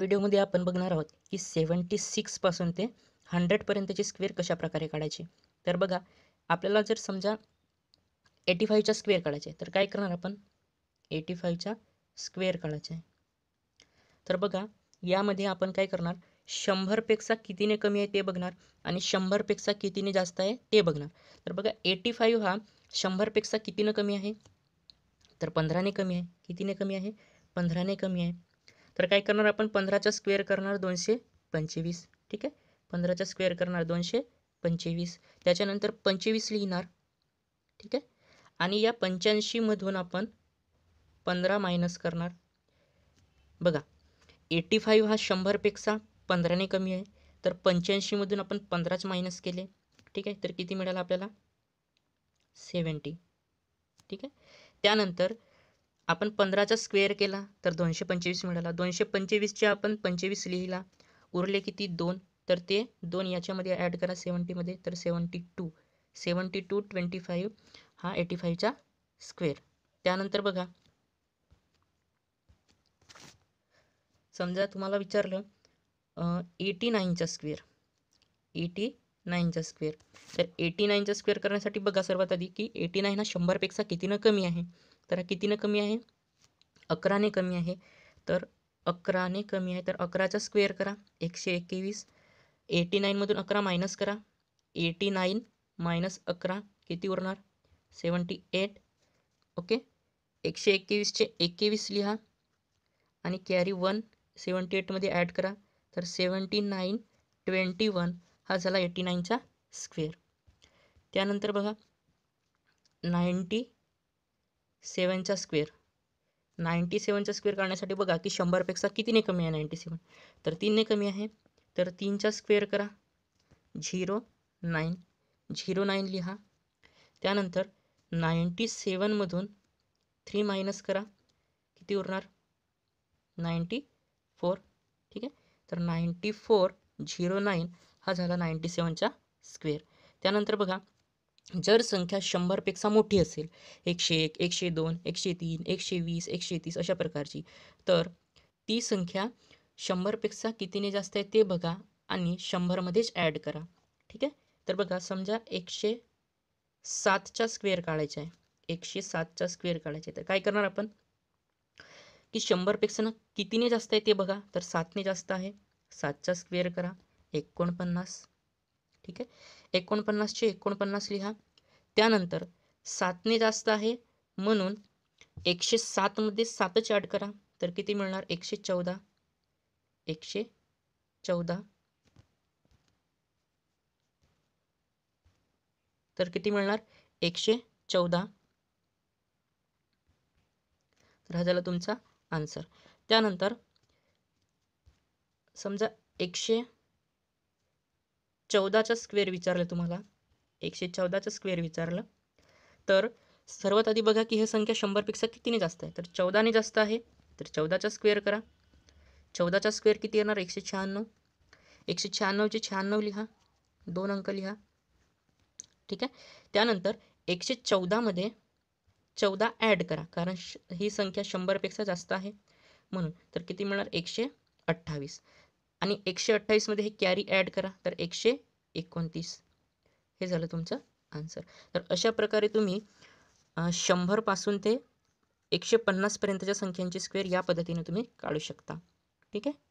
व्हिडिओमध्ये आपण बघणार आहोत की सेवन्टी सिक्सपासून ते हंड्रेडपर्यंतची स्क्वेअर कशा प्रकारे काढायची तर बघा आपल्याला जर समजा एटी फाईव्हच्या स्क्वेअर काढायचे तर काय करणार आपण एटी फाईव्हच्या स्क्वेअर काढायचे आहे तर बघा यामध्ये आपण काय करणार शंभरपेक्षा कितीने कमी आहे ते बघणार आणि शंभरपेक्षा कितीने जास्त आहे ते बघणार तर बघा एटी फाईव्ह हा शंभरपेक्षा कितीनं कमी आहे तर पंधराने कमी आहे कितीने कमी आहे पंधराने कमी आहे तर काय करणार आपण पंधराचा स्क्वेअर करणार दोनशे पंचवीस ठीक आहे पंधराचा स्क्वेअर करणार दोनशे पंचवीस त्याच्यानंतर पंचवीस लिहिणार ठीक आहे आणि या पंच्याऐंशीमधून आपण पंधरा मायनस करणार बघा एटी फाईव्ह हा शंभरपेक्षा पंधराने कमी आहे तर पंच्याऐंशीमधून आपण पंधराच मायनस केले ठीक आहे तर किती मिळालं आपल्याला सेवन्टी ठीक आहे त्यानंतर आपण पंधराचा स्क्वेअर केला तर दोनशे पंचवीस मिळाला दोनशे पंचवीसच्या आपण पंचवीस लिहिला उरले किती दोन तर ते दोन याच्यामध्ये ॲड करा सेवन्टीमध्ये तर seventy two seventy two twenty five हा एटी फाईव्हचा स्क्वेअर त्यानंतर बघा समजा तुम्हाला विचारलं एटी नाईनचा स्क्वेअर एटी नाईनचा स्क्वेअर तर एटी नाईनचा स्क्वेअर करण्यासाठी बघा सर्वात आधी की एटी नाईन हा शंभरपेक्षा कितीनं कमी आहे तर हा कितीनं कमी आहे अकराने कमी आहे तर अकराने कमी आहे तर अकराचा स्क्वेअर करा एकशे एकवीस एटी नाईनमधून अकरा मायनस करा एटी नाईन मायनस अकरा किती उरणार सेवन्टी एट ओके एकशे एकवीसचे एकवीस लिहा आणि कॅरी वन सेवन्टी एटमध्ये ॲड करा तर सेवन्टी नाईन ट्वेंटी वन हा झाला एटी नाईनचा स्क्वेअर त्यानंतर बघा नाईंटी सेवनचा स्क्वेअर नाईंटी सेवनचा स्क्वेअर काढण्यासाठी बघा की शंभरपेक्षा कितीने कमी आहे नाईंटी सेवन तर तीनने कमी आहे तर तीनचा स्क्वेअर करा झिरो नाईन झिरो नाईन लिहा त्यानंतर नाईंटी सेवनमधून थ्री मायनस करा किती उरणार नाईंटी फोर ठीक आहे तर नाईंटी फोर झिरो नाईन हा झाला नाईंटी सेवनचा स्क्वेअर त्यानंतर बघा जर संख्या शंभरपेक्षा मोठी असेल एकशे एक एकशे दोन एकशे तीन एकशे वीस एकशे तीस अशा प्रकारची तर ती संख्या शंभरपेक्षा कितीने जास्त आहे ते बघा आणि शंभरमध्येच ॲड करा ठीक आहे तर बघा समजा एकशे सातच्या स्क्वेअर काढायचा आहे एकशे सातच्या स्क्वेअर काढायचा आहे तर काय करणार आपण की शंभरपेक्षा ना कितीने जास्त आहे ते बघा तर सातने जास्त आहे सातचा स्क्वेअर करा एकोणपन्नास ठीक आहे एकोणपन्नासचे एकोणपन्नास लिहा त्यानंतर सातने जास्त आहे म्हणून एकशे सात सातमध्ये सातच ॲड करा तर किती मिळणार एकशे चौदा एकशे चौदा तर किती मिळणार एकशे चौदा तर हा झाला तुमचा आन्सर त्यानंतर समजा एकशे चौदाचा स्क्वेअर विचारलं तुम्हाला एकशे चौदाचा स्क्वेअर विचारलं तर सर्वात आधी बघा की ही संख्या शंभरपेक्षा कितीने जास्त आहे तर चौदाने जास्त आहे तर चौदाचा स्क्वेअर करा चौदाचा स्क्वेअर किती येणार एकशे शहाण्णव एकशे शहाण्णवचे शहाण्णव लिहा दोन अंक लिहा ठीक आहे त्यानंतर एकशे चौदामध्ये चौदा ॲड करा कारण ही संख्या शंभरपेक्षा जास्त आहे म्हणून तर किती मिळणार एकशे अठ्ठावीस आणि एकशे अठ्ठावीसमध्ये हे कॅरी ॲड करा तर एकशे एकोणतीस हे झालं तुमचं आन्सर तर अशा प्रकारे तुम्ही शंभरपासून ते एकशे पन्नासपर्यंतच्या संख्यांची स्क्वेअर या पद्धतीने तुम्ही काढू शकता ठीक आहे